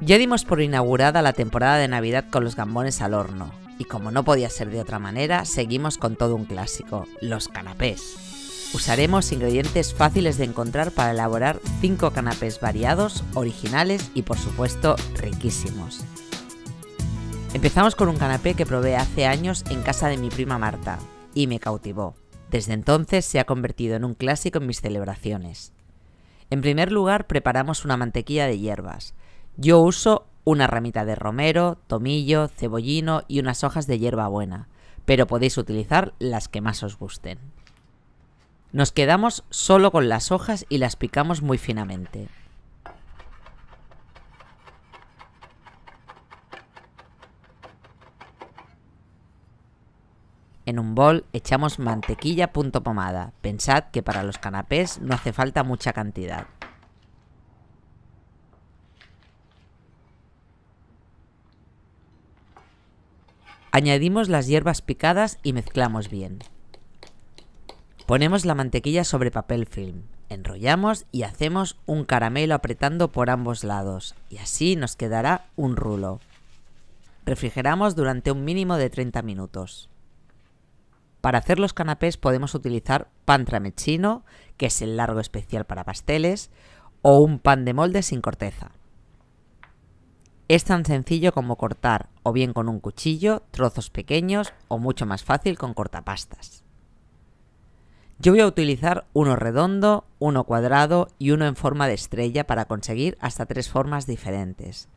Ya dimos por inaugurada la temporada de Navidad con los gambones al horno, y como no podía ser de otra manera, seguimos con todo un clásico, los canapés. Usaremos ingredientes fáciles de encontrar para elaborar 5 canapés variados, originales y por supuesto riquísimos. Empezamos con un canapé que probé hace años en casa de mi prima Marta, y me cautivó. Desde entonces se ha convertido en un clásico en mis celebraciones. En primer lugar, preparamos una mantequilla de hierbas. Yo uso una ramita de romero, tomillo, cebollino y unas hojas de buena, pero podéis utilizar las que más os gusten. Nos quedamos solo con las hojas y las picamos muy finamente. En un bol echamos mantequilla punto pomada. Pensad que para los canapés no hace falta mucha cantidad. Añadimos las hierbas picadas y mezclamos bien. Ponemos la mantequilla sobre papel film, enrollamos y hacemos un caramelo apretando por ambos lados, y así nos quedará un rulo. Refrigeramos durante un mínimo de 30 minutos. Para hacer los canapés podemos utilizar pan tramechino, que es el largo especial para pasteles, o un pan de molde sin corteza. Es tan sencillo como cortar o bien con un cuchillo, trozos pequeños o mucho más fácil con cortapastas. Yo voy a utilizar uno redondo, uno cuadrado y uno en forma de estrella para conseguir hasta tres formas diferentes.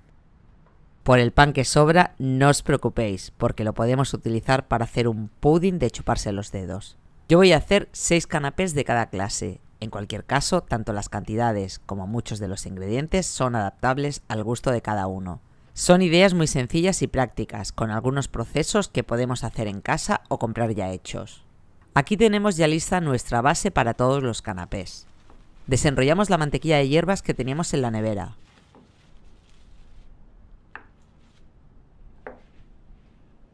Por el pan que sobra, no os preocupéis, porque lo podemos utilizar para hacer un pudding de chuparse los dedos. Yo voy a hacer 6 canapés de cada clase. En cualquier caso, tanto las cantidades como muchos de los ingredientes son adaptables al gusto de cada uno. Son ideas muy sencillas y prácticas, con algunos procesos que podemos hacer en casa o comprar ya hechos. Aquí tenemos ya lista nuestra base para todos los canapés. Desenrollamos la mantequilla de hierbas que teníamos en la nevera.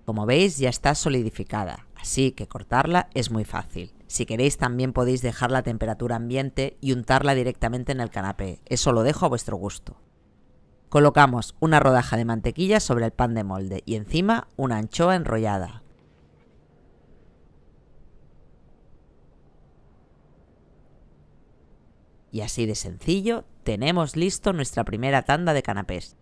Como veis ya está solidificada, así que cortarla es muy fácil. Si queréis también podéis dejarla a temperatura ambiente y untarla directamente en el canapé, eso lo dejo a vuestro gusto. Colocamos una rodaja de mantequilla sobre el pan de molde y encima una anchoa enrollada. Y así de sencillo tenemos listo nuestra primera tanda de canapés.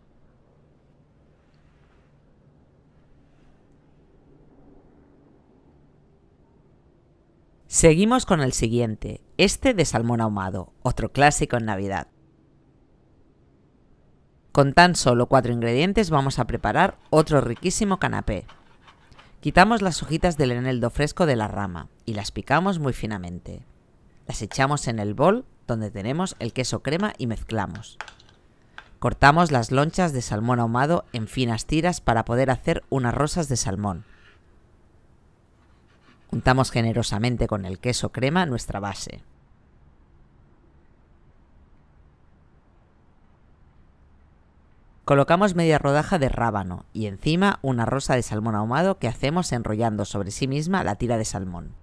Seguimos con el siguiente, este de salmón ahumado, otro clásico en Navidad. Con tan solo cuatro ingredientes vamos a preparar otro riquísimo canapé. Quitamos las hojitas del eneldo fresco de la rama y las picamos muy finamente. Las echamos en el bol donde tenemos el queso crema y mezclamos. Cortamos las lonchas de salmón ahumado en finas tiras para poder hacer unas rosas de salmón. Untamos generosamente con el queso crema nuestra base. Colocamos media rodaja de rábano y encima una rosa de salmón ahumado que hacemos enrollando sobre sí misma la tira de salmón.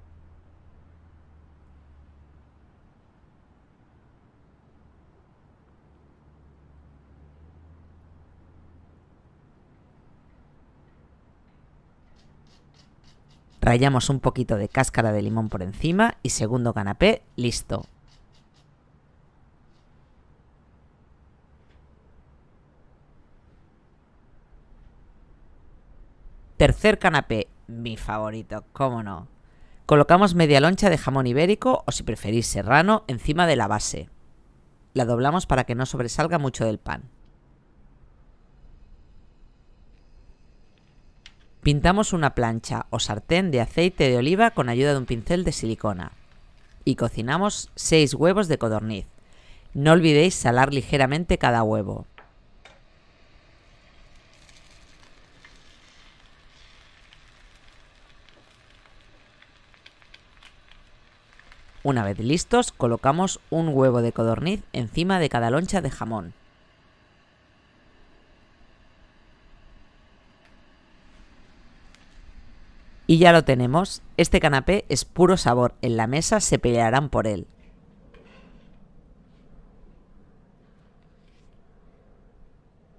Rayamos un poquito de cáscara de limón por encima y segundo canapé, listo. Tercer canapé, mi favorito, cómo no. Colocamos media loncha de jamón ibérico o si preferís serrano encima de la base. La doblamos para que no sobresalga mucho del pan. Pintamos una plancha o sartén de aceite de oliva con ayuda de un pincel de silicona. Y cocinamos 6 huevos de codorniz. No olvidéis salar ligeramente cada huevo. Una vez listos, colocamos un huevo de codorniz encima de cada loncha de jamón. Y ya lo tenemos. Este canapé es puro sabor. En la mesa se pelearán por él.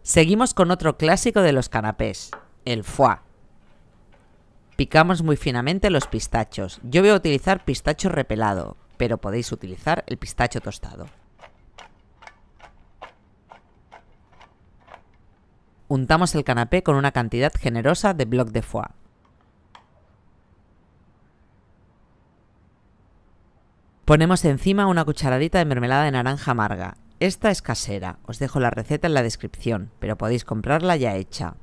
Seguimos con otro clásico de los canapés, el foie. Picamos muy finamente los pistachos. Yo voy a utilizar pistacho repelado, pero podéis utilizar el pistacho tostado. Untamos el canapé con una cantidad generosa de bloc de foie. Ponemos encima una cucharadita de mermelada de naranja amarga. Esta es casera, os dejo la receta en la descripción, pero podéis comprarla ya hecha.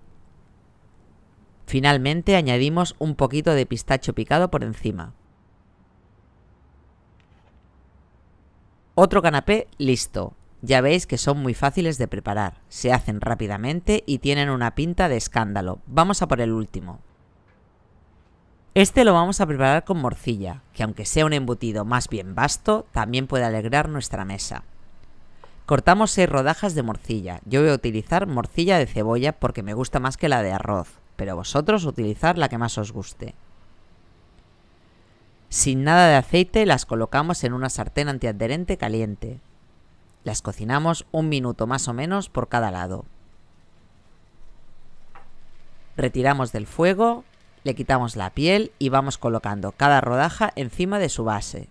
Finalmente añadimos un poquito de pistacho picado por encima. Otro canapé listo. Ya veis que son muy fáciles de preparar, se hacen rápidamente y tienen una pinta de escándalo. Vamos a por el último. Este lo vamos a preparar con morcilla, que aunque sea un embutido más bien vasto, también puede alegrar nuestra mesa. Cortamos seis rodajas de morcilla. Yo voy a utilizar morcilla de cebolla porque me gusta más que la de arroz, pero vosotros utilizar la que más os guste. Sin nada de aceite las colocamos en una sartén antiadherente caliente. Las cocinamos un minuto más o menos por cada lado. Retiramos del fuego le quitamos la piel y vamos colocando cada rodaja encima de su base.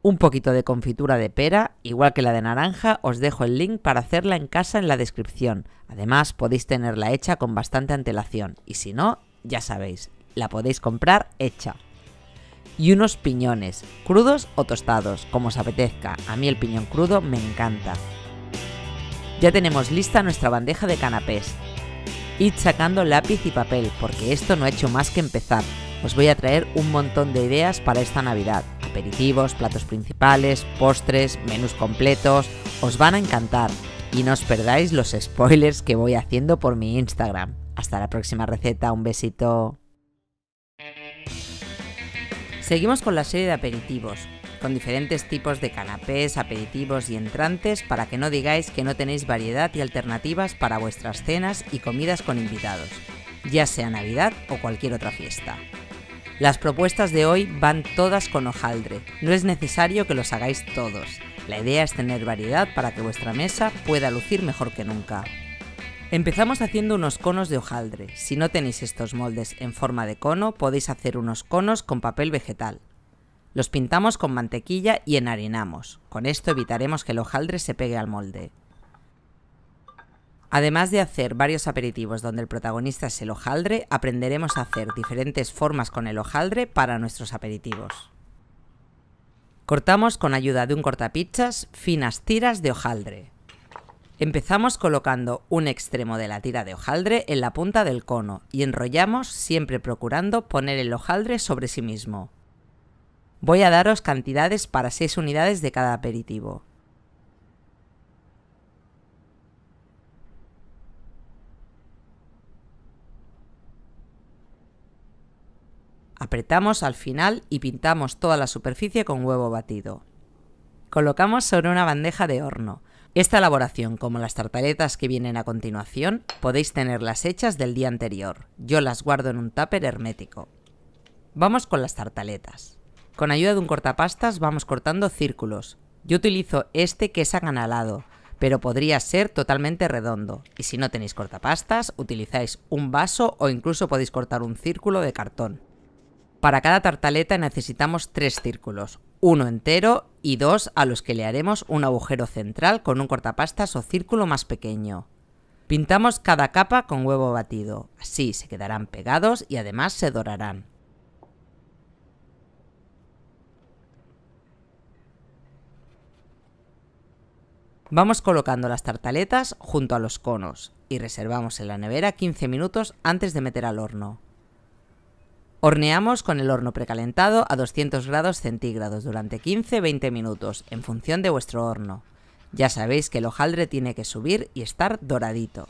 Un poquito de confitura de pera, igual que la de naranja, os dejo el link para hacerla en casa en la descripción. Además, podéis tenerla hecha con bastante antelación y si no, ya sabéis, la podéis comprar hecha. Y unos piñones, crudos o tostados, como os apetezca. A mí el piñón crudo me encanta. Ya tenemos lista nuestra bandeja de canapés. Id sacando lápiz y papel, porque esto no ha hecho más que empezar. Os voy a traer un montón de ideas para esta Navidad. Aperitivos, platos principales, postres, menús completos. Os van a encantar. Y no os perdáis los spoilers que voy haciendo por mi Instagram. Hasta la próxima receta, un besito. Seguimos con la serie de aperitivos con diferentes tipos de canapés, aperitivos y entrantes para que no digáis que no tenéis variedad y alternativas para vuestras cenas y comidas con invitados, ya sea Navidad o cualquier otra fiesta. Las propuestas de hoy van todas con hojaldre, no es necesario que los hagáis todos. La idea es tener variedad para que vuestra mesa pueda lucir mejor que nunca. Empezamos haciendo unos conos de hojaldre. Si no tenéis estos moldes en forma de cono, podéis hacer unos conos con papel vegetal. Los pintamos con mantequilla y enharinamos. Con esto evitaremos que el hojaldre se pegue al molde. Además de hacer varios aperitivos donde el protagonista es el hojaldre, aprenderemos a hacer diferentes formas con el hojaldre para nuestros aperitivos. Cortamos con ayuda de un cortapichas finas tiras de hojaldre. Empezamos colocando un extremo de la tira de hojaldre en la punta del cono y enrollamos siempre procurando poner el hojaldre sobre sí mismo. Voy a daros cantidades para 6 unidades de cada aperitivo. Apretamos al final y pintamos toda la superficie con huevo batido. Colocamos sobre una bandeja de horno. Esta elaboración, como las tartaletas que vienen a continuación, podéis tenerlas hechas del día anterior. Yo las guardo en un tupper hermético. Vamos con las tartaletas. Con ayuda de un cortapastas vamos cortando círculos. Yo utilizo este que es acanalado, pero podría ser totalmente redondo. Y si no tenéis cortapastas, utilizáis un vaso o incluso podéis cortar un círculo de cartón. Para cada tartaleta necesitamos tres círculos, uno entero y dos a los que le haremos un agujero central con un cortapastas o círculo más pequeño. Pintamos cada capa con huevo batido, así se quedarán pegados y además se dorarán. Vamos colocando las tartaletas junto a los conos y reservamos en la nevera 15 minutos antes de meter al horno. Horneamos con el horno precalentado a 200 grados centígrados durante 15-20 minutos en función de vuestro horno. Ya sabéis que el hojaldre tiene que subir y estar doradito.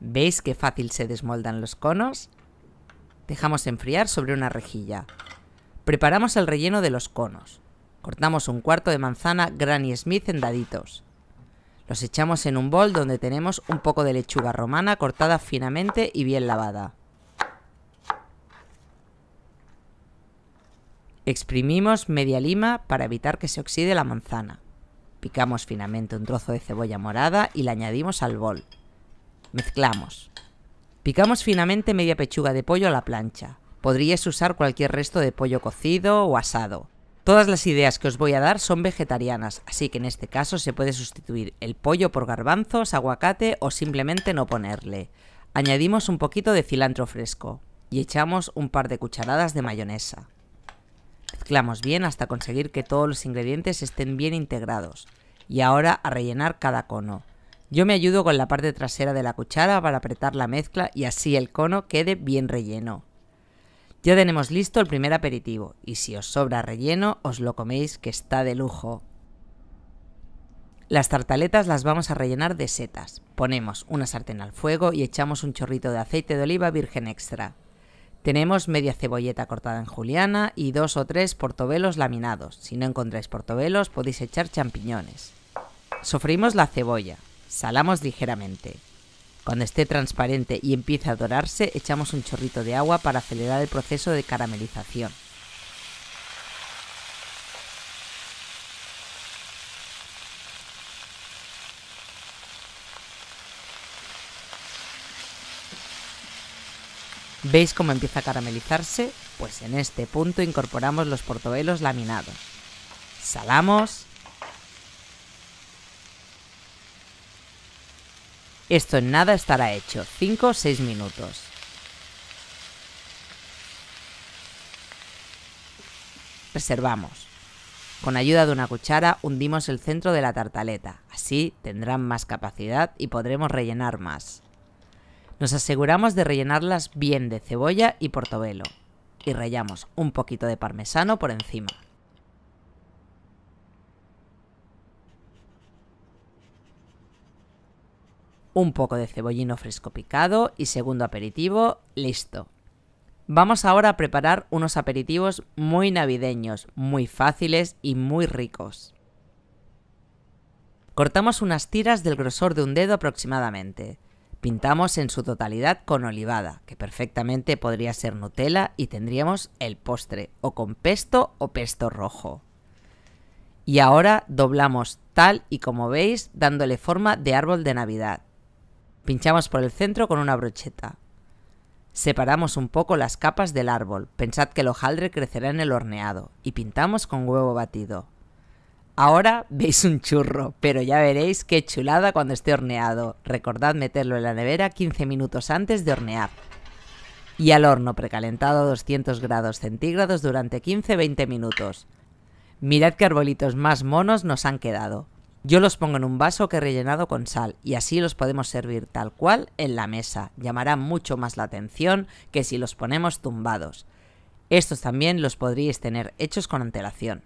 ¿Veis qué fácil se desmoldan los conos? Dejamos enfriar sobre una rejilla. Preparamos el relleno de los conos. Cortamos un cuarto de manzana Granny Smith en daditos. Los echamos en un bol donde tenemos un poco de lechuga romana cortada finamente y bien lavada. Exprimimos media lima para evitar que se oxide la manzana. Picamos finamente un trozo de cebolla morada y la añadimos al bol. Mezclamos. Picamos finamente media pechuga de pollo a la plancha. Podríais usar cualquier resto de pollo cocido o asado. Todas las ideas que os voy a dar son vegetarianas, así que en este caso se puede sustituir el pollo por garbanzos, aguacate o simplemente no ponerle. Añadimos un poquito de cilantro fresco y echamos un par de cucharadas de mayonesa. Mezclamos bien hasta conseguir que todos los ingredientes estén bien integrados y ahora a rellenar cada cono. Yo me ayudo con la parte trasera de la cuchara para apretar la mezcla y así el cono quede bien relleno. Ya tenemos listo el primer aperitivo y si os sobra relleno os lo coméis que está de lujo. Las tartaletas las vamos a rellenar de setas. Ponemos una sartén al fuego y echamos un chorrito de aceite de oliva virgen extra. Tenemos media cebolleta cortada en juliana y dos o tres portobelos laminados. Si no encontráis portobelos podéis echar champiñones. Sofreímos la cebolla, Salamos ligeramente. Cuando esté transparente y empiece a dorarse, echamos un chorrito de agua para acelerar el proceso de caramelización. ¿Veis cómo empieza a caramelizarse? Pues en este punto incorporamos los portobelos laminados. Salamos Esto en nada estará hecho, 5 o 6 minutos. Reservamos. Con ayuda de una cuchara hundimos el centro de la tartaleta, así tendrán más capacidad y podremos rellenar más. Nos aseguramos de rellenarlas bien de cebolla y portobelo y rallamos un poquito de parmesano por encima. un poco de cebollino fresco picado y segundo aperitivo, listo. Vamos ahora a preparar unos aperitivos muy navideños, muy fáciles y muy ricos. Cortamos unas tiras del grosor de un dedo aproximadamente. Pintamos en su totalidad con olivada, que perfectamente podría ser Nutella y tendríamos el postre, o con pesto o pesto rojo. Y ahora doblamos tal y como veis, dándole forma de árbol de Navidad. Pinchamos por el centro con una brocheta. Separamos un poco las capas del árbol, pensad que el hojaldre crecerá en el horneado, y pintamos con huevo batido. Ahora veis un churro, pero ya veréis qué chulada cuando esté horneado. Recordad meterlo en la nevera 15 minutos antes de hornear. Y al horno precalentado a 200 grados centígrados durante 15-20 minutos. Mirad qué arbolitos más monos nos han quedado. Yo los pongo en un vaso que he rellenado con sal y así los podemos servir tal cual en la mesa. Llamará mucho más la atención que si los ponemos tumbados. Estos también los podríais tener hechos con antelación.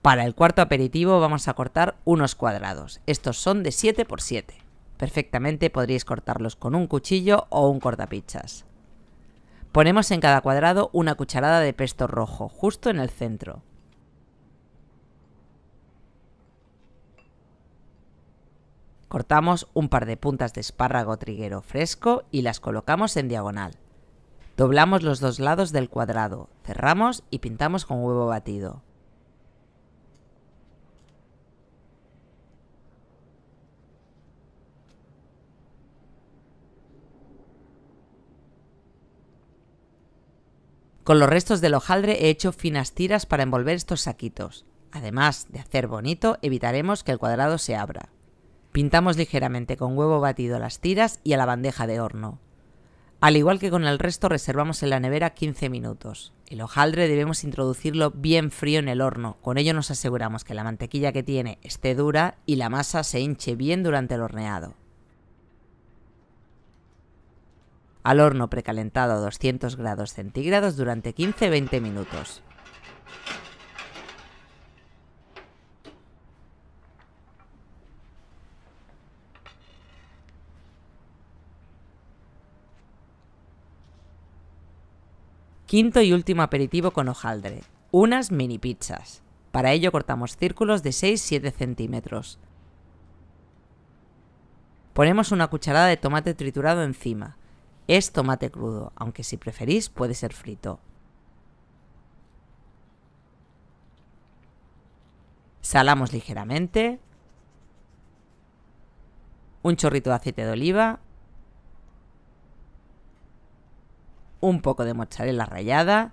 Para el cuarto aperitivo vamos a cortar unos cuadrados. Estos son de 7 x 7. Perfectamente podríais cortarlos con un cuchillo o un cortapichas. Ponemos en cada cuadrado una cucharada de pesto rojo, justo en el centro. Cortamos un par de puntas de espárrago triguero fresco y las colocamos en diagonal. Doblamos los dos lados del cuadrado, cerramos y pintamos con huevo batido. Con los restos del hojaldre he hecho finas tiras para envolver estos saquitos. Además de hacer bonito, evitaremos que el cuadrado se abra. Pintamos ligeramente con huevo batido las tiras y a la bandeja de horno. Al igual que con el resto reservamos en la nevera 15 minutos. El hojaldre debemos introducirlo bien frío en el horno, con ello nos aseguramos que la mantequilla que tiene esté dura y la masa se hinche bien durante el horneado. Al horno precalentado a 200 grados centígrados durante 15-20 minutos. Quinto y último aperitivo con hojaldre, unas mini pizzas. Para ello cortamos círculos de 6-7 centímetros. Ponemos una cucharada de tomate triturado encima. Es tomate crudo, aunque si preferís puede ser frito. Salamos ligeramente. Un chorrito de aceite de oliva un poco de mozzarella rallada.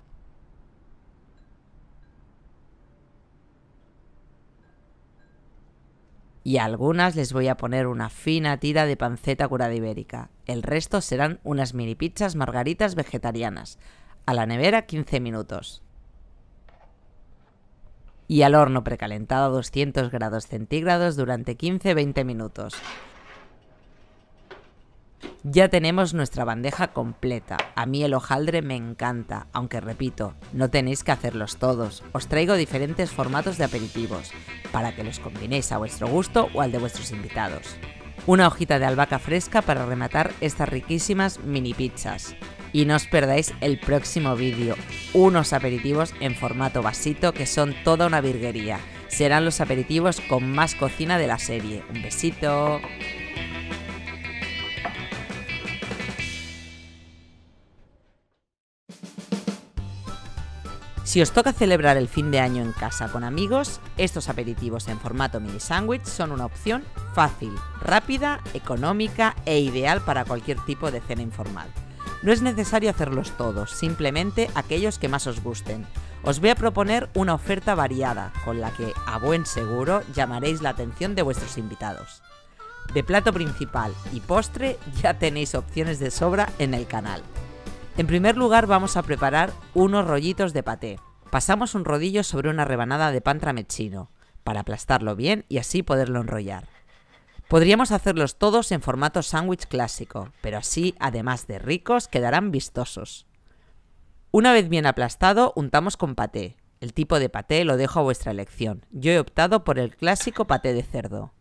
Y a algunas les voy a poner una fina tira de panceta curada ibérica. El resto serán unas mini pizzas margaritas vegetarianas. A la nevera 15 minutos. Y al horno precalentado a 200 grados centígrados durante 15-20 minutos. Ya tenemos nuestra bandeja completa. A mí el hojaldre me encanta, aunque repito, no tenéis que hacerlos todos. Os traigo diferentes formatos de aperitivos, para que los combinéis a vuestro gusto o al de vuestros invitados. Una hojita de albahaca fresca para rematar estas riquísimas mini pizzas. Y no os perdáis el próximo vídeo, unos aperitivos en formato vasito que son toda una virguería. Serán los aperitivos con más cocina de la serie. Un besito. Si os toca celebrar el fin de año en casa con amigos, estos aperitivos en formato mini sándwich son una opción fácil, rápida, económica e ideal para cualquier tipo de cena informal. No es necesario hacerlos todos, simplemente aquellos que más os gusten. Os voy a proponer una oferta variada, con la que, a buen seguro, llamaréis la atención de vuestros invitados. De plato principal y postre ya tenéis opciones de sobra en el canal. En primer lugar vamos a preparar unos rollitos de paté. Pasamos un rodillo sobre una rebanada de pan tramechino, para aplastarlo bien y así poderlo enrollar. Podríamos hacerlos todos en formato sándwich clásico, pero así, además de ricos, quedarán vistosos. Una vez bien aplastado, untamos con paté. El tipo de paté lo dejo a vuestra elección. Yo he optado por el clásico paté de cerdo.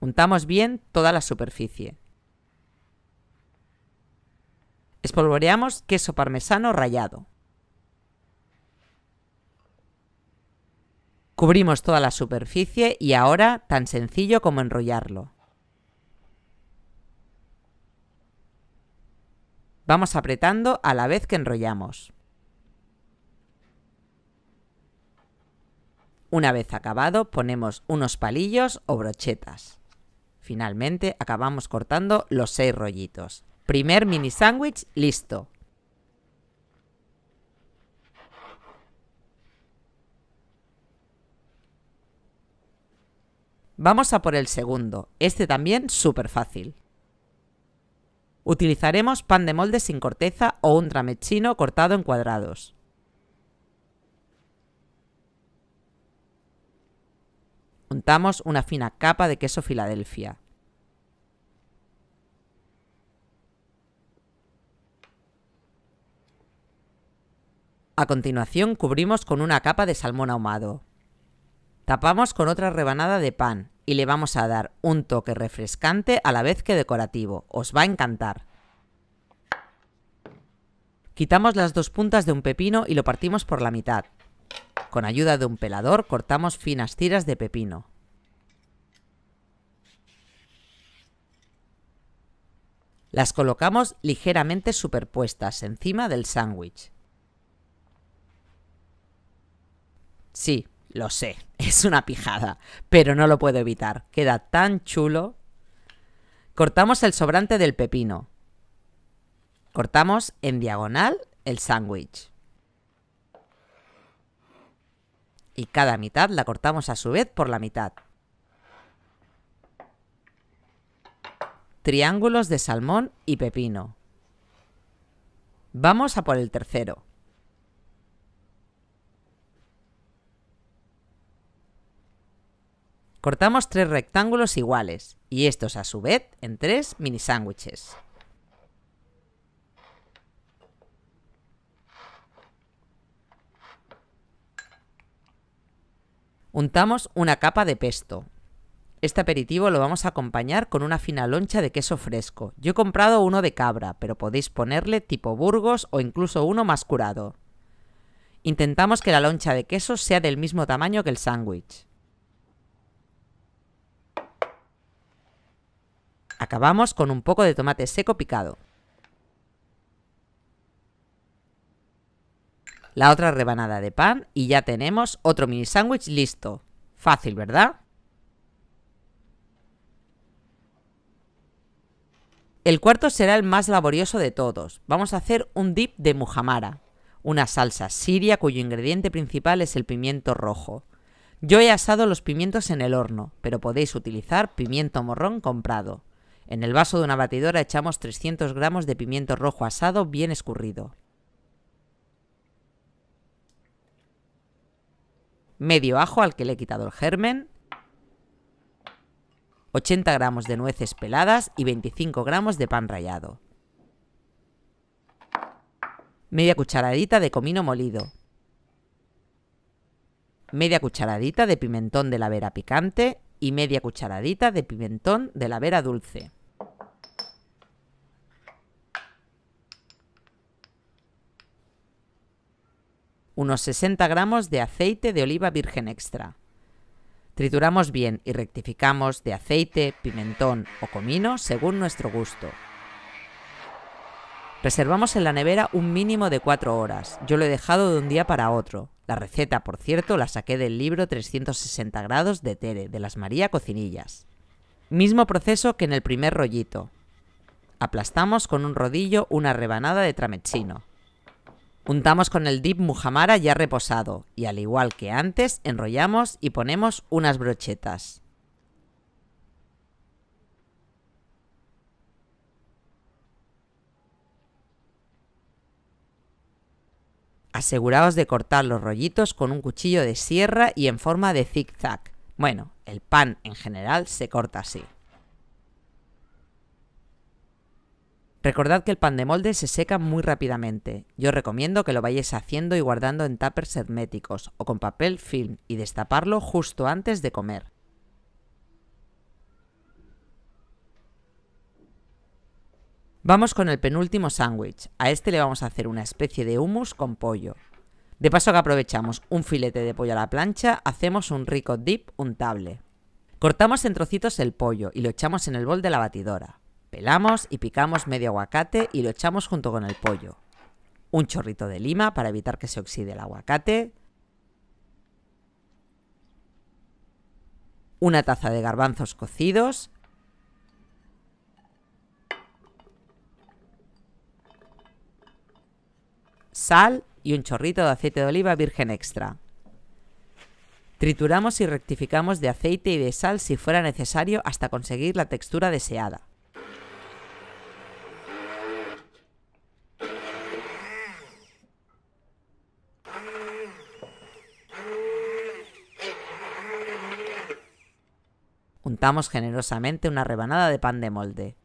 Untamos bien toda la superficie Espolvoreamos queso parmesano rallado. Cubrimos toda la superficie y ahora tan sencillo como enrollarlo. Vamos apretando a la vez que enrollamos. Una vez acabado ponemos unos palillos o brochetas. Finalmente acabamos cortando los seis rollitos. Primer mini sándwich listo. Vamos a por el segundo, este también súper fácil. Utilizaremos pan de molde sin corteza o un tramechino cortado en cuadrados. Untamos una fina capa de queso Filadelfia. A continuación cubrimos con una capa de salmón ahumado. Tapamos con otra rebanada de pan y le vamos a dar un toque refrescante a la vez que decorativo. Os va a encantar. Quitamos las dos puntas de un pepino y lo partimos por la mitad. Con ayuda de un pelador cortamos finas tiras de pepino. Las colocamos ligeramente superpuestas encima del sándwich. Sí, lo sé, es una pijada, pero no lo puedo evitar. Queda tan chulo. Cortamos el sobrante del pepino. Cortamos en diagonal el sándwich. Y cada mitad la cortamos a su vez por la mitad. Triángulos de salmón y pepino. Vamos a por el tercero. Cortamos tres rectángulos iguales y estos a su vez en tres mini sándwiches. Untamos una capa de pesto. Este aperitivo lo vamos a acompañar con una fina loncha de queso fresco. Yo he comprado uno de cabra, pero podéis ponerle tipo burgos o incluso uno más curado. Intentamos que la loncha de queso sea del mismo tamaño que el sándwich. Acabamos con un poco de tomate seco picado. La otra rebanada de pan y ya tenemos otro mini sándwich listo. Fácil, ¿verdad? El cuarto será el más laborioso de todos. Vamos a hacer un dip de mujamara, una salsa siria cuyo ingrediente principal es el pimiento rojo. Yo he asado los pimientos en el horno, pero podéis utilizar pimiento morrón comprado. En el vaso de una batidora echamos 300 gramos de pimiento rojo asado bien escurrido. Medio ajo al que le he quitado el germen. 80 gramos de nueces peladas y 25 gramos de pan rallado. Media cucharadita de comino molido. Media cucharadita de pimentón de la vera picante y media cucharadita de pimentón de la vera dulce. unos 60 gramos de aceite de oliva virgen extra. Trituramos bien y rectificamos de aceite, pimentón o comino según nuestro gusto. Reservamos en la nevera un mínimo de 4 horas. Yo lo he dejado de un día para otro. La receta, por cierto, la saqué del libro 360 grados de Tere, de las María Cocinillas. Mismo proceso que en el primer rollito. Aplastamos con un rodillo una rebanada de tramechino. Untamos con el dip Mujamara ya reposado y al igual que antes enrollamos y ponemos unas brochetas. Aseguraos de cortar los rollitos con un cuchillo de sierra y en forma de zigzag. Bueno, el pan en general se corta así. Recordad que el pan de molde se seca muy rápidamente. Yo recomiendo que lo vayáis haciendo y guardando en tuppers herméticos o con papel film y destaparlo justo antes de comer. Vamos con el penúltimo sándwich. A este le vamos a hacer una especie de hummus con pollo. De paso que aprovechamos un filete de pollo a la plancha, hacemos un rico dip untable. Cortamos en trocitos el pollo y lo echamos en el bol de la batidora. Pelamos y picamos medio aguacate y lo echamos junto con el pollo. Un chorrito de lima para evitar que se oxide el aguacate. Una taza de garbanzos cocidos. Sal y un chorrito de aceite de oliva virgen extra. Trituramos y rectificamos de aceite y de sal si fuera necesario hasta conseguir la textura deseada. Cortamos generosamente una rebanada de pan de molde.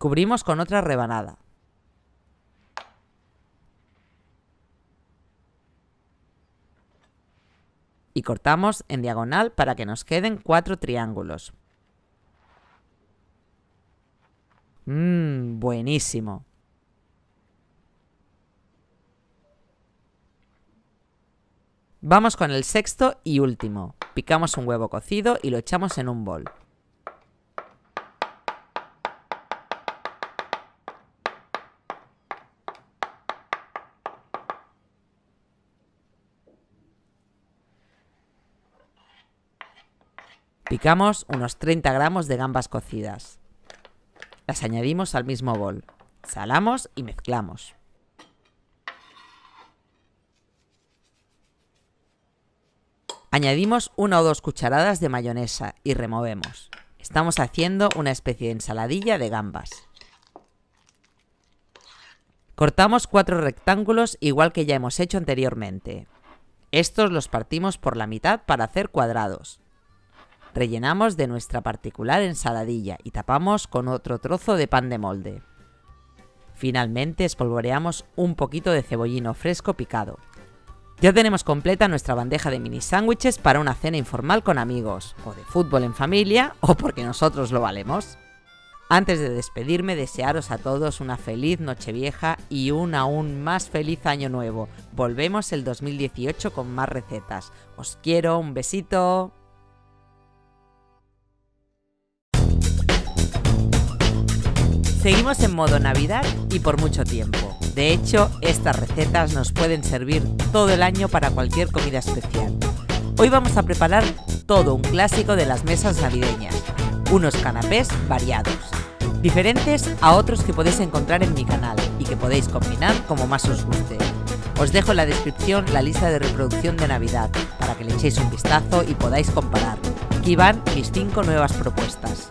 Cubrimos con otra rebanada. Y cortamos en diagonal para que nos queden cuatro triángulos. Mmm, buenísimo. Vamos con el sexto y último. Picamos un huevo cocido y lo echamos en un bol. Picamos unos 30 gramos de gambas cocidas. Las añadimos al mismo bol. Salamos y mezclamos. Añadimos una o dos cucharadas de mayonesa y removemos. Estamos haciendo una especie de ensaladilla de gambas. Cortamos cuatro rectángulos igual que ya hemos hecho anteriormente. Estos los partimos por la mitad para hacer cuadrados. Rellenamos de nuestra particular ensaladilla y tapamos con otro trozo de pan de molde. Finalmente espolvoreamos un poquito de cebollino fresco picado. Ya tenemos completa nuestra bandeja de mini sándwiches para una cena informal con amigos, o de fútbol en familia, o porque nosotros lo valemos. Antes de despedirme, desearos a todos una feliz Nochevieja y un aún más feliz Año Nuevo. Volvemos el 2018 con más recetas. Os quiero, un besito. Seguimos en modo Navidad y por mucho tiempo. De hecho, estas recetas nos pueden servir todo el año para cualquier comida especial. Hoy vamos a preparar todo un clásico de las mesas navideñas, unos canapés variados, diferentes a otros que podéis encontrar en mi canal y que podéis combinar como más os guste. Os dejo en la descripción la lista de reproducción de Navidad para que le echéis un vistazo y podáis comparar. Aquí van mis 5 nuevas propuestas.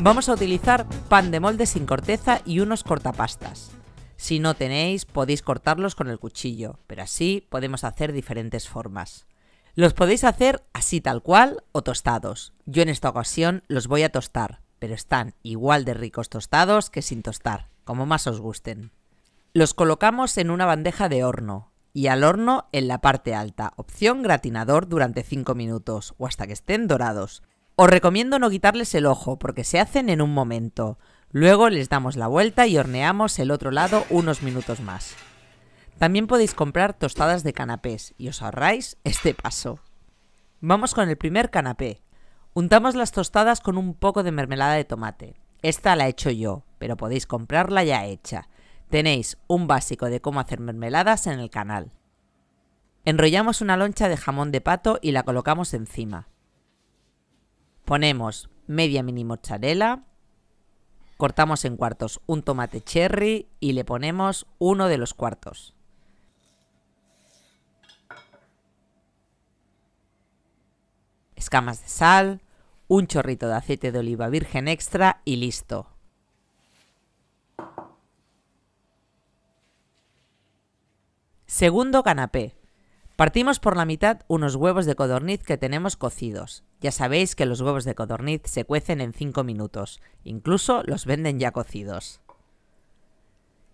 Vamos a utilizar pan de molde sin corteza y unos cortapastas. Si no tenéis, podéis cortarlos con el cuchillo, pero así podemos hacer diferentes formas. Los podéis hacer así tal cual o tostados. Yo en esta ocasión los voy a tostar, pero están igual de ricos tostados que sin tostar, como más os gusten. Los colocamos en una bandeja de horno y al horno en la parte alta, opción gratinador durante 5 minutos o hasta que estén dorados. Os recomiendo no quitarles el ojo porque se hacen en un momento. Luego les damos la vuelta y horneamos el otro lado unos minutos más. También podéis comprar tostadas de canapés y os ahorráis este paso. Vamos con el primer canapé. Untamos las tostadas con un poco de mermelada de tomate. Esta la he hecho yo, pero podéis comprarla ya hecha. Tenéis un básico de cómo hacer mermeladas en el canal. Enrollamos una loncha de jamón de pato y la colocamos encima. Ponemos media mini mozzarella, cortamos en cuartos un tomate cherry y le ponemos uno de los cuartos. Escamas de sal, un chorrito de aceite de oliva virgen extra y listo. Segundo canapé. Partimos por la mitad unos huevos de codorniz que tenemos cocidos. Ya sabéis que los huevos de codorniz se cuecen en 5 minutos, incluso los venden ya cocidos.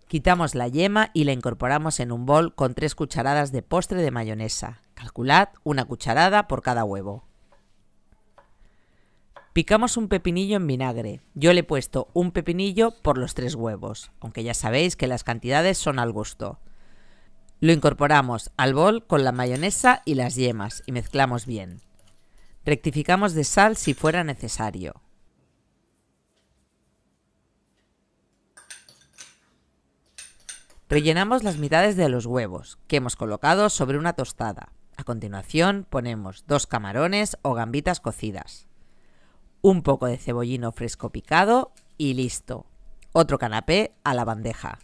Quitamos la yema y la incorporamos en un bol con 3 cucharadas de postre de mayonesa. Calculad una cucharada por cada huevo. Picamos un pepinillo en vinagre. Yo le he puesto un pepinillo por los tres huevos, aunque ya sabéis que las cantidades son al gusto. Lo incorporamos al bol con la mayonesa y las yemas y mezclamos bien. Rectificamos de sal si fuera necesario. Rellenamos las mitades de los huevos que hemos colocado sobre una tostada. A continuación ponemos dos camarones o gambitas cocidas, un poco de cebollino fresco picado y listo. Otro canapé a la bandeja.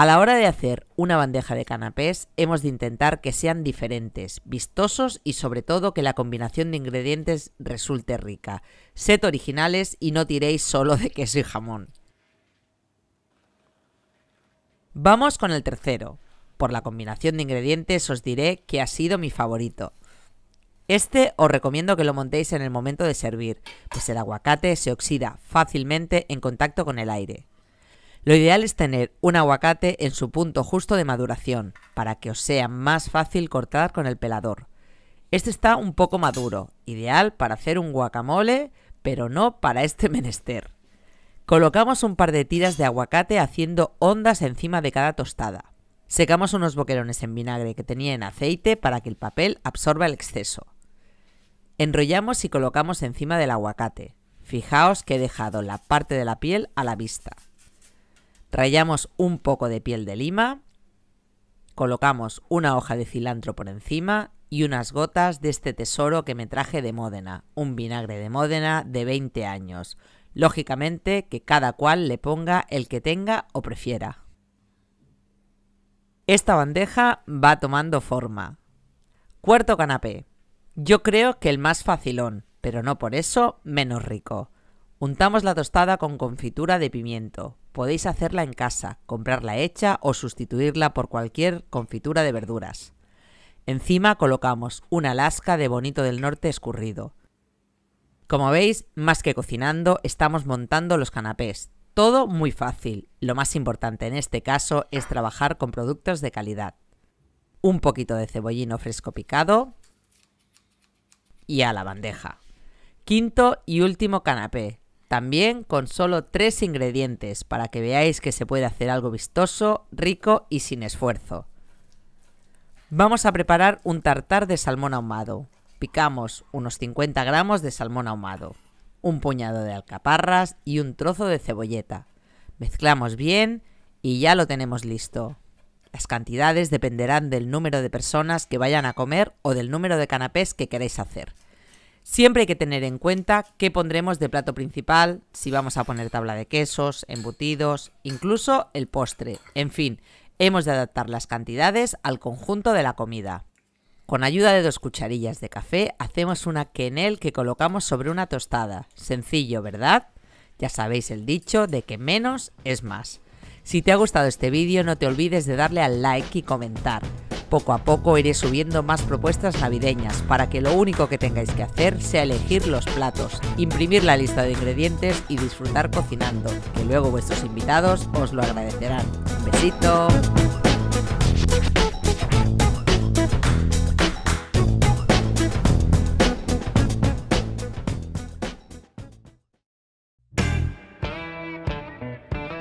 A la hora de hacer una bandeja de canapés, hemos de intentar que sean diferentes, vistosos y sobre todo que la combinación de ingredientes resulte rica. Sed originales y no tiréis solo de queso y jamón. Vamos con el tercero. Por la combinación de ingredientes os diré que ha sido mi favorito. Este os recomiendo que lo montéis en el momento de servir, pues el aguacate se oxida fácilmente en contacto con el aire. Lo ideal es tener un aguacate en su punto justo de maduración, para que os sea más fácil cortar con el pelador. Este está un poco maduro, ideal para hacer un guacamole, pero no para este menester. Colocamos un par de tiras de aguacate haciendo ondas encima de cada tostada. Secamos unos boquerones en vinagre que tenía en aceite para que el papel absorba el exceso. Enrollamos y colocamos encima del aguacate. Fijaos que he dejado la parte de la piel a la vista. Rayamos un poco de piel de lima, colocamos una hoja de cilantro por encima y unas gotas de este tesoro que me traje de Módena, un vinagre de Módena de 20 años. Lógicamente que cada cual le ponga el que tenga o prefiera. Esta bandeja va tomando forma. Cuarto canapé. Yo creo que el más facilón, pero no por eso menos rico. Untamos la tostada con confitura de pimiento, podéis hacerla en casa, comprarla hecha o sustituirla por cualquier confitura de verduras. Encima colocamos una lasca de bonito del norte escurrido. Como veis, más que cocinando, estamos montando los canapés. Todo muy fácil. Lo más importante en este caso es trabajar con productos de calidad. Un poquito de cebollino fresco picado y a la bandeja. Quinto y último canapé, también con solo tres ingredientes para que veáis que se puede hacer algo vistoso, rico y sin esfuerzo. Vamos a preparar un tartar de salmón ahumado. Picamos unos 50 gramos de salmón ahumado, un puñado de alcaparras y un trozo de cebolleta. Mezclamos bien y ya lo tenemos listo. Las cantidades dependerán del número de personas que vayan a comer o del número de canapés que queréis hacer. Siempre hay que tener en cuenta qué pondremos de plato principal, si vamos a poner tabla de quesos, embutidos, incluso el postre. En fin, hemos de adaptar las cantidades al conjunto de la comida. Con ayuda de dos cucharillas de café hacemos una quenel que colocamos sobre una tostada. Sencillo, ¿verdad? Ya sabéis el dicho de que menos es más. Si te ha gustado este vídeo no te olvides de darle al like y comentar. Poco a poco iré subiendo más propuestas navideñas para que lo único que tengáis que hacer sea elegir los platos, imprimir la lista de ingredientes y disfrutar cocinando, que luego vuestros invitados os lo agradecerán. Un besito.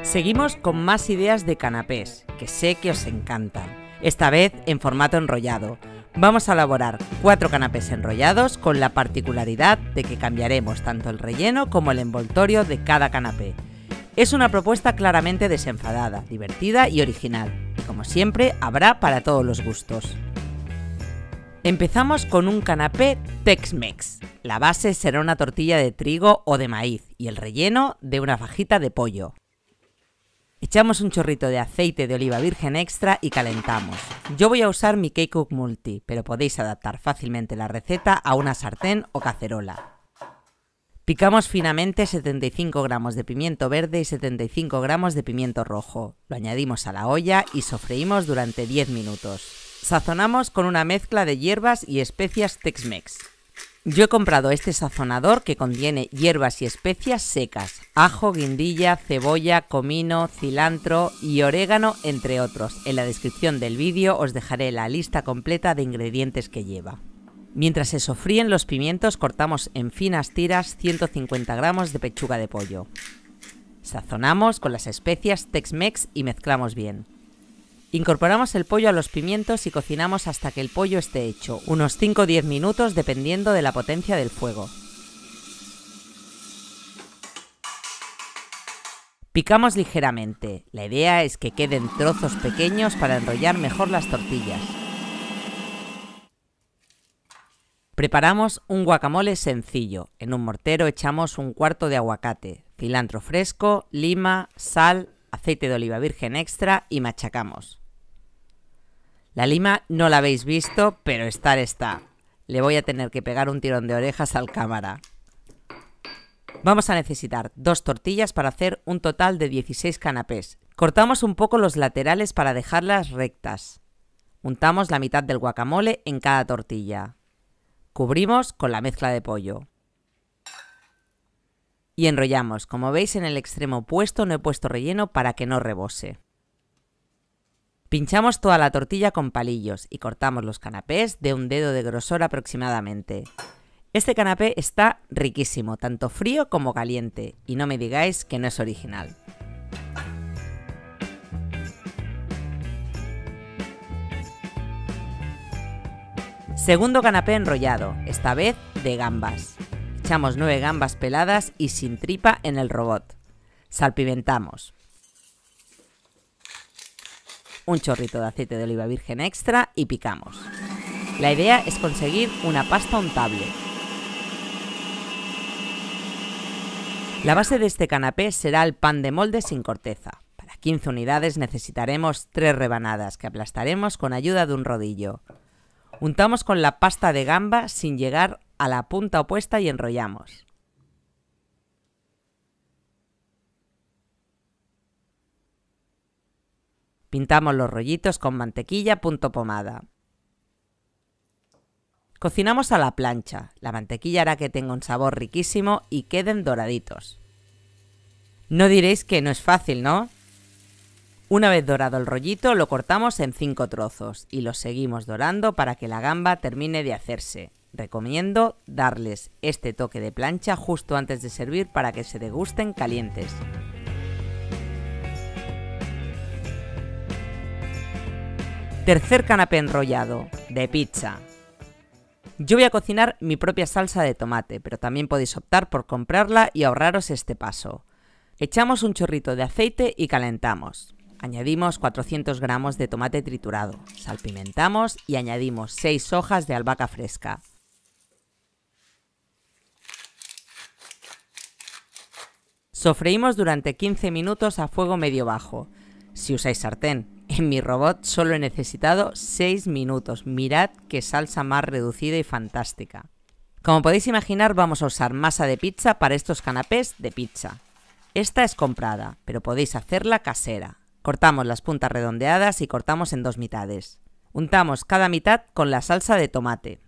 Seguimos con más ideas de canapés, que sé que os encantan esta vez en formato enrollado. Vamos a elaborar cuatro canapés enrollados con la particularidad de que cambiaremos tanto el relleno como el envoltorio de cada canapé. Es una propuesta claramente desenfadada, divertida y original, y como siempre habrá para todos los gustos. Empezamos con un canapé Tex-Mex. La base será una tortilla de trigo o de maíz y el relleno de una fajita de pollo. Echamos un chorrito de aceite de oliva virgen extra y calentamos. Yo voy a usar mi K-Cook Multi, pero podéis adaptar fácilmente la receta a una sartén o cacerola. Picamos finamente 75 gramos de pimiento verde y 75 gramos de pimiento rojo. Lo añadimos a la olla y sofreímos durante 10 minutos. Sazonamos con una mezcla de hierbas y especias Tex-Mex. Yo he comprado este sazonador que contiene hierbas y especias secas, ajo, guindilla, cebolla, comino, cilantro y orégano, entre otros. En la descripción del vídeo os dejaré la lista completa de ingredientes que lleva. Mientras se sofríen los pimientos cortamos en finas tiras 150 gramos de pechuga de pollo. Sazonamos con las especias Tex-Mex y mezclamos bien. Incorporamos el pollo a los pimientos y cocinamos hasta que el pollo esté hecho, unos 5 o 10 minutos dependiendo de la potencia del fuego. Picamos ligeramente, la idea es que queden trozos pequeños para enrollar mejor las tortillas. Preparamos un guacamole sencillo. En un mortero echamos un cuarto de aguacate, cilantro fresco, lima, sal aceite de oliva virgen extra y machacamos. La lima no la habéis visto, pero estar está. Le voy a tener que pegar un tirón de orejas al cámara. Vamos a necesitar dos tortillas para hacer un total de 16 canapés. Cortamos un poco los laterales para dejarlas rectas. Untamos la mitad del guacamole en cada tortilla. Cubrimos con la mezcla de pollo y enrollamos. Como veis en el extremo opuesto no he puesto relleno para que no rebose. Pinchamos toda la tortilla con palillos y cortamos los canapés de un dedo de grosor aproximadamente. Este canapé está riquísimo, tanto frío como caliente, y no me digáis que no es original. Segundo canapé enrollado, esta vez de gambas. Echamos nueve gambas peladas y sin tripa en el robot. Salpimentamos. Un chorrito de aceite de oliva virgen extra y picamos. La idea es conseguir una pasta untable. La base de este canapé será el pan de molde sin corteza. Para 15 unidades necesitaremos 3 rebanadas que aplastaremos con ayuda de un rodillo. Untamos con la pasta de gamba sin llegar a la punta opuesta y enrollamos. Pintamos los rollitos con mantequilla punto pomada. Cocinamos a la plancha. La mantequilla hará que tenga un sabor riquísimo y queden doraditos. No diréis que no es fácil, ¿no? Una vez dorado el rollito, lo cortamos en 5 trozos y lo seguimos dorando para que la gamba termine de hacerse. Recomiendo darles este toque de plancha justo antes de servir para que se degusten calientes. Tercer canapé enrollado, de pizza. Yo voy a cocinar mi propia salsa de tomate, pero también podéis optar por comprarla y ahorraros este paso. Echamos un chorrito de aceite y calentamos. Añadimos 400 gramos de tomate triturado, salpimentamos y añadimos 6 hojas de albahaca fresca. Sofreímos durante 15 minutos a fuego medio bajo. Si usáis sartén, en mi robot solo he necesitado 6 minutos. Mirad qué salsa más reducida y fantástica. Como podéis imaginar vamos a usar masa de pizza para estos canapés de pizza. Esta es comprada, pero podéis hacerla casera. Cortamos las puntas redondeadas y cortamos en dos mitades. Untamos cada mitad con la salsa de tomate.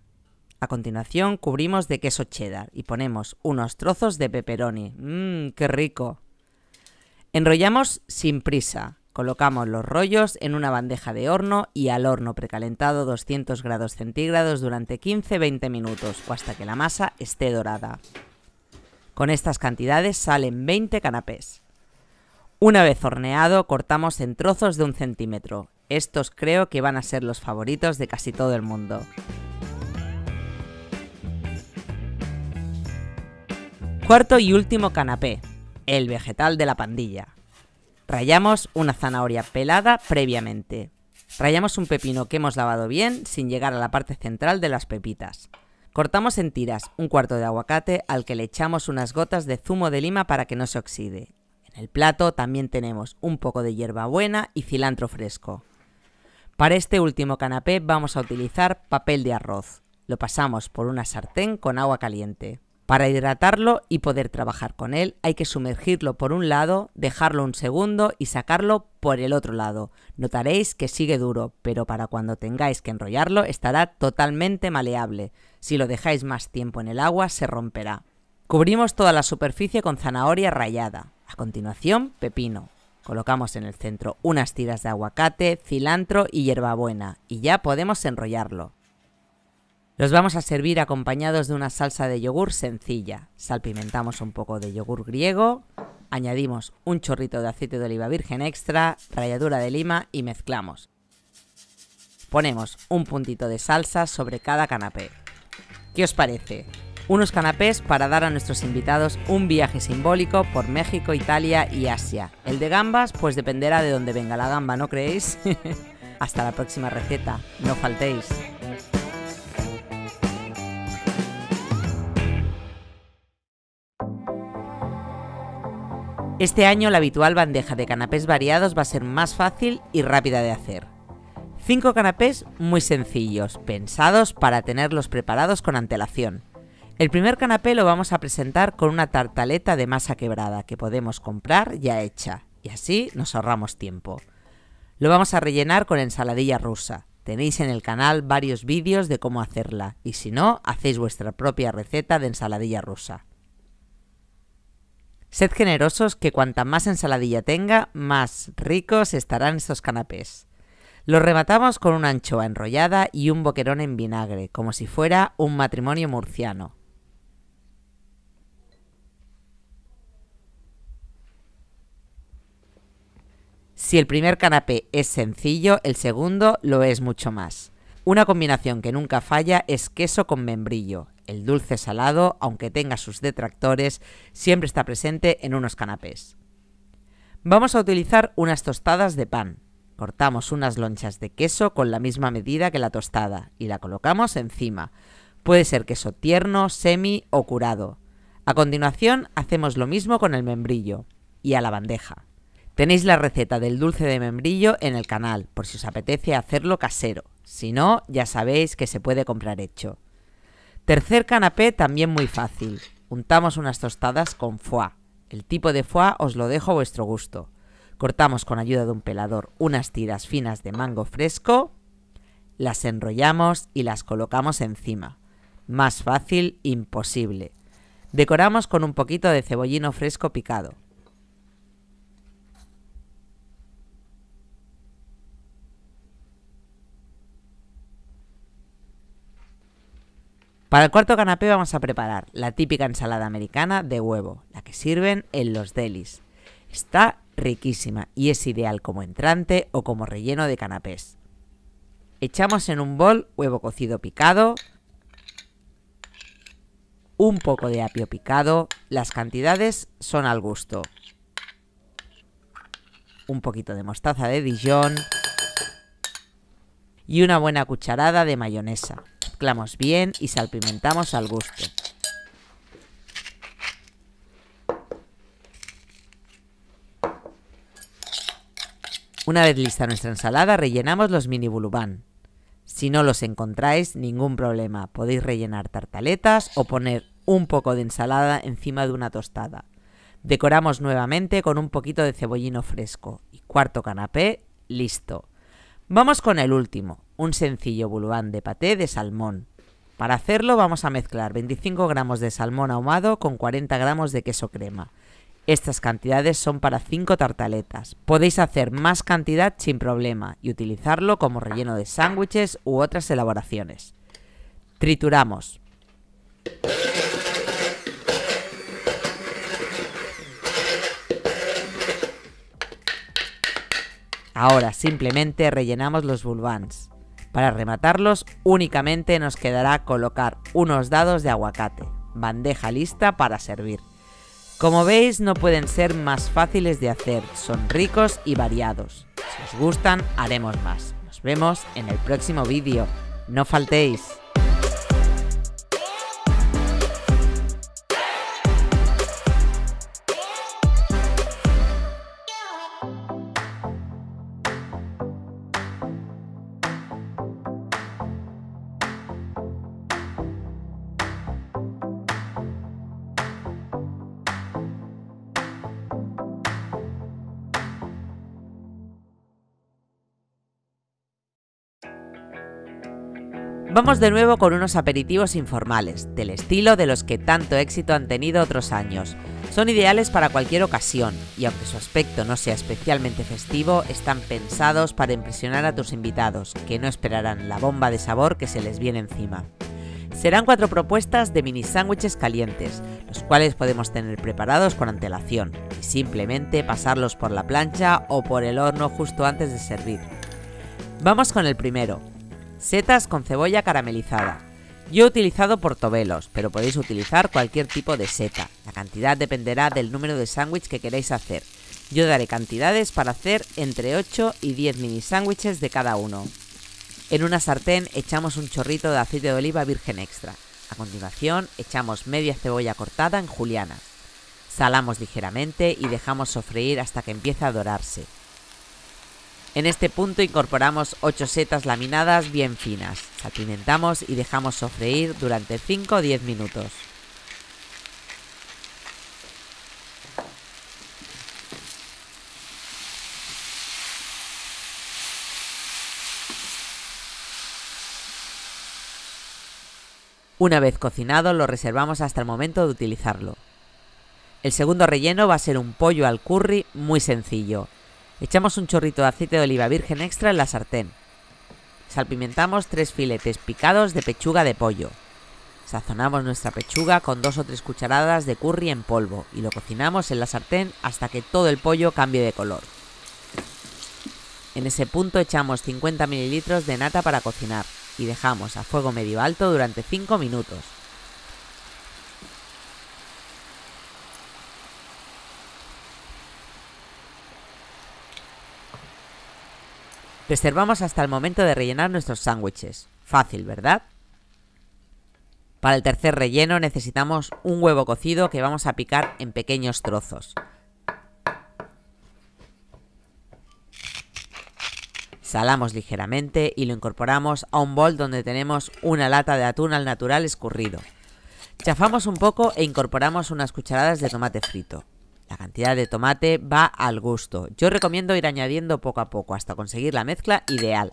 A continuación cubrimos de queso cheddar y ponemos unos trozos de pepperoni. ¡Mmm, qué rico! Enrollamos sin prisa. Colocamos los rollos en una bandeja de horno y al horno precalentado 200 grados centígrados durante 15-20 minutos o hasta que la masa esté dorada. Con estas cantidades salen 20 canapés. Una vez horneado cortamos en trozos de un centímetro. Estos creo que van a ser los favoritos de casi todo el mundo. Cuarto y último canapé, el vegetal de la pandilla. Rayamos una zanahoria pelada previamente. Rayamos un pepino que hemos lavado bien sin llegar a la parte central de las pepitas. Cortamos en tiras un cuarto de aguacate al que le echamos unas gotas de zumo de lima para que no se oxide. En el plato también tenemos un poco de hierbabuena y cilantro fresco. Para este último canapé vamos a utilizar papel de arroz. Lo pasamos por una sartén con agua caliente. Para hidratarlo y poder trabajar con él hay que sumergirlo por un lado, dejarlo un segundo y sacarlo por el otro lado. Notaréis que sigue duro, pero para cuando tengáis que enrollarlo estará totalmente maleable. Si lo dejáis más tiempo en el agua se romperá. Cubrimos toda la superficie con zanahoria rallada. A continuación, pepino. Colocamos en el centro unas tiras de aguacate, cilantro y hierbabuena y ya podemos enrollarlo. Los vamos a servir acompañados de una salsa de yogur sencilla. Salpimentamos un poco de yogur griego, añadimos un chorrito de aceite de oliva virgen extra, ralladura de lima y mezclamos. Ponemos un puntito de salsa sobre cada canapé. ¿Qué os parece? Unos canapés para dar a nuestros invitados un viaje simbólico por México, Italia y Asia. El de gambas pues dependerá de dónde venga la gamba, ¿no creéis? Hasta la próxima receta, no faltéis. Este año la habitual bandeja de canapés variados va a ser más fácil y rápida de hacer. Cinco canapés muy sencillos, pensados para tenerlos preparados con antelación. El primer canapé lo vamos a presentar con una tartaleta de masa quebrada que podemos comprar ya hecha, y así nos ahorramos tiempo. Lo vamos a rellenar con ensaladilla rusa. Tenéis en el canal varios vídeos de cómo hacerla, y si no, hacéis vuestra propia receta de ensaladilla rusa. Sed generosos que cuanta más ensaladilla tenga, más ricos estarán estos canapés. Los rematamos con una anchoa enrollada y un boquerón en vinagre, como si fuera un matrimonio murciano. Si el primer canapé es sencillo, el segundo lo es mucho más. Una combinación que nunca falla es queso con membrillo. El dulce salado, aunque tenga sus detractores, siempre está presente en unos canapés. Vamos a utilizar unas tostadas de pan. Cortamos unas lonchas de queso con la misma medida que la tostada y la colocamos encima. Puede ser queso tierno, semi o curado. A continuación hacemos lo mismo con el membrillo y a la bandeja. Tenéis la receta del dulce de membrillo en el canal por si os apetece hacerlo casero. Si no, ya sabéis que se puede comprar hecho. Tercer canapé también muy fácil. Untamos unas tostadas con foie. El tipo de foie os lo dejo a vuestro gusto. Cortamos con ayuda de un pelador unas tiras finas de mango fresco, las enrollamos y las colocamos encima. Más fácil, imposible. Decoramos con un poquito de cebollino fresco picado. Para el cuarto canapé vamos a preparar la típica ensalada americana de huevo, la que sirven en los delis. Está riquísima y es ideal como entrante o como relleno de canapés. Echamos en un bol huevo cocido picado, un poco de apio picado, las cantidades son al gusto. Un poquito de mostaza de Dijon, y una buena cucharada de mayonesa. Mezclamos bien y salpimentamos al gusto. Una vez lista nuestra ensalada, rellenamos los mini bulubán. Si no los encontráis, ningún problema. Podéis rellenar tartaletas o poner un poco de ensalada encima de una tostada. Decoramos nuevamente con un poquito de cebollino fresco y cuarto canapé, listo. Vamos con el último, un sencillo boulevard de paté de salmón. Para hacerlo vamos a mezclar 25 gramos de salmón ahumado con 40 gramos de queso crema. Estas cantidades son para 5 tartaletas. Podéis hacer más cantidad sin problema y utilizarlo como relleno de sándwiches u otras elaboraciones. Trituramos. Ahora simplemente rellenamos los bulbans. Para rematarlos únicamente nos quedará colocar unos dados de aguacate. Bandeja lista para servir. Como veis no pueden ser más fáciles de hacer, son ricos y variados. Si os gustan haremos más. Nos vemos en el próximo vídeo. No faltéis. Vamos de nuevo con unos aperitivos informales, del estilo de los que tanto éxito han tenido otros años. Son ideales para cualquier ocasión y aunque su aspecto no sea especialmente festivo, están pensados para impresionar a tus invitados, que no esperarán la bomba de sabor que se les viene encima. Serán cuatro propuestas de mini sándwiches calientes, los cuales podemos tener preparados con antelación y simplemente pasarlos por la plancha o por el horno justo antes de servir. Vamos con el primero, Setas con cebolla caramelizada. Yo he utilizado portobelos, pero podéis utilizar cualquier tipo de seta. La cantidad dependerá del número de sándwich que queréis hacer. Yo daré cantidades para hacer entre 8 y 10 mini sándwiches de cada uno. En una sartén echamos un chorrito de aceite de oliva virgen extra. A continuación echamos media cebolla cortada en Juliana. Salamos ligeramente y dejamos sofreír hasta que empiece a dorarse. En este punto incorporamos 8 setas laminadas bien finas, salpimentamos y dejamos sofreír durante 5 o 10 minutos. Una vez cocinado lo reservamos hasta el momento de utilizarlo. El segundo relleno va a ser un pollo al curry muy sencillo, Echamos un chorrito de aceite de oliva virgen extra en la sartén. Salpimentamos tres filetes picados de pechuga de pollo. Sazonamos nuestra pechuga con dos o tres cucharadas de curry en polvo y lo cocinamos en la sartén hasta que todo el pollo cambie de color. En ese punto echamos 50 ml de nata para cocinar y dejamos a fuego medio alto durante 5 minutos. Reservamos hasta el momento de rellenar nuestros sándwiches. Fácil, ¿verdad? Para el tercer relleno necesitamos un huevo cocido que vamos a picar en pequeños trozos. Salamos ligeramente y lo incorporamos a un bol donde tenemos una lata de atún al natural escurrido. Chafamos un poco e incorporamos unas cucharadas de tomate frito. La cantidad de tomate va al gusto. Yo recomiendo ir añadiendo poco a poco hasta conseguir la mezcla ideal.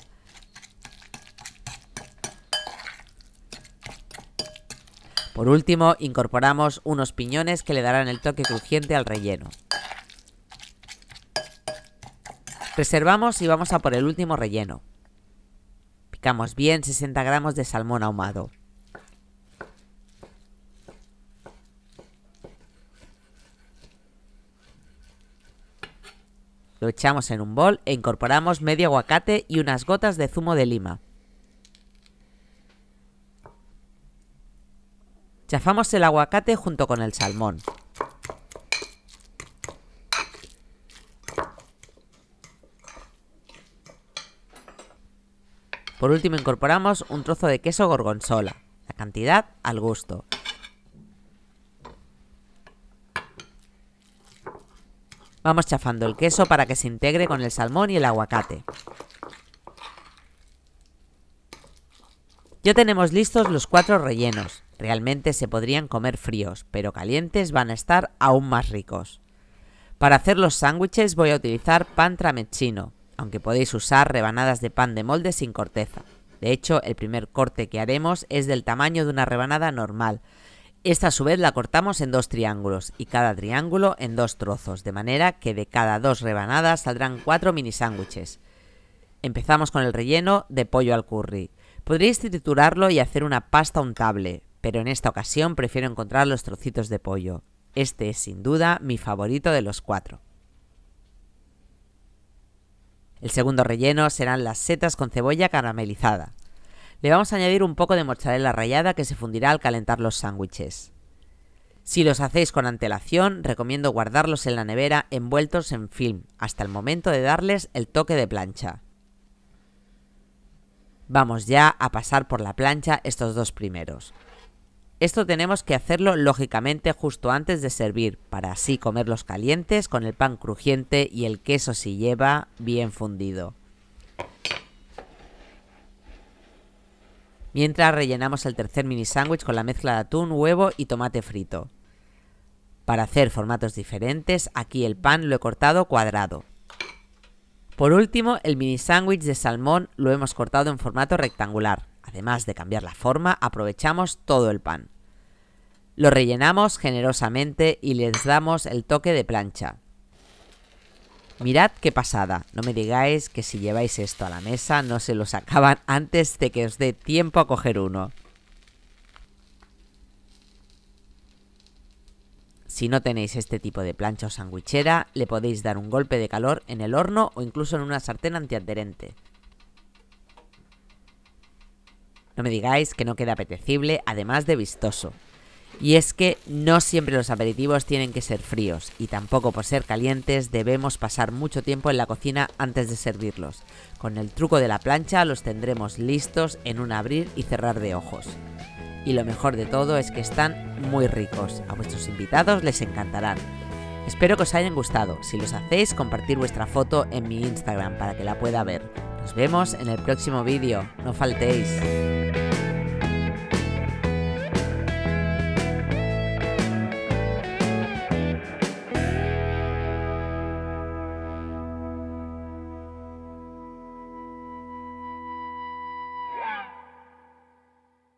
Por último, incorporamos unos piñones que le darán el toque crujiente al relleno. Reservamos y vamos a por el último relleno. Picamos bien 60 gramos de salmón ahumado. Lo echamos en un bol e incorporamos medio aguacate y unas gotas de zumo de lima. Chafamos el aguacate junto con el salmón. Por último incorporamos un trozo de queso gorgonzola, la cantidad al gusto. Vamos chafando el queso para que se integre con el salmón y el aguacate. Ya tenemos listos los cuatro rellenos. Realmente se podrían comer fríos, pero calientes van a estar aún más ricos. Para hacer los sándwiches voy a utilizar pan tramechino, aunque podéis usar rebanadas de pan de molde sin corteza. De hecho, el primer corte que haremos es del tamaño de una rebanada normal, esta a su vez la cortamos en dos triángulos y cada triángulo en dos trozos, de manera que de cada dos rebanadas saldrán cuatro mini sándwiches. Empezamos con el relleno de pollo al curry. Podríais triturarlo y hacer una pasta untable, pero en esta ocasión prefiero encontrar los trocitos de pollo. Este es sin duda mi favorito de los cuatro. El segundo relleno serán las setas con cebolla caramelizada le vamos a añadir un poco de mozzarella rallada que se fundirá al calentar los sándwiches. Si los hacéis con antelación, recomiendo guardarlos en la nevera envueltos en film hasta el momento de darles el toque de plancha. Vamos ya a pasar por la plancha estos dos primeros. Esto tenemos que hacerlo lógicamente justo antes de servir, para así comerlos calientes con el pan crujiente y el queso si lleva bien fundido. mientras rellenamos el tercer mini sándwich con la mezcla de atún, huevo y tomate frito. Para hacer formatos diferentes, aquí el pan lo he cortado cuadrado. Por último, el mini sándwich de salmón lo hemos cortado en formato rectangular. Además de cambiar la forma, aprovechamos todo el pan. Lo rellenamos generosamente y les damos el toque de plancha. Mirad qué pasada, no me digáis que si lleváis esto a la mesa no se lo acaban antes de que os dé tiempo a coger uno. Si no tenéis este tipo de plancha o sanguichera, le podéis dar un golpe de calor en el horno o incluso en una sartén antiadherente. No me digáis que no queda apetecible, además de vistoso. Y es que no siempre los aperitivos tienen que ser fríos y tampoco por ser calientes debemos pasar mucho tiempo en la cocina antes de servirlos. Con el truco de la plancha los tendremos listos en un abrir y cerrar de ojos. Y lo mejor de todo es que están muy ricos, a vuestros invitados les encantarán. Espero que os hayan gustado, si los hacéis compartir vuestra foto en mi Instagram para que la pueda ver. Nos vemos en el próximo vídeo, no faltéis.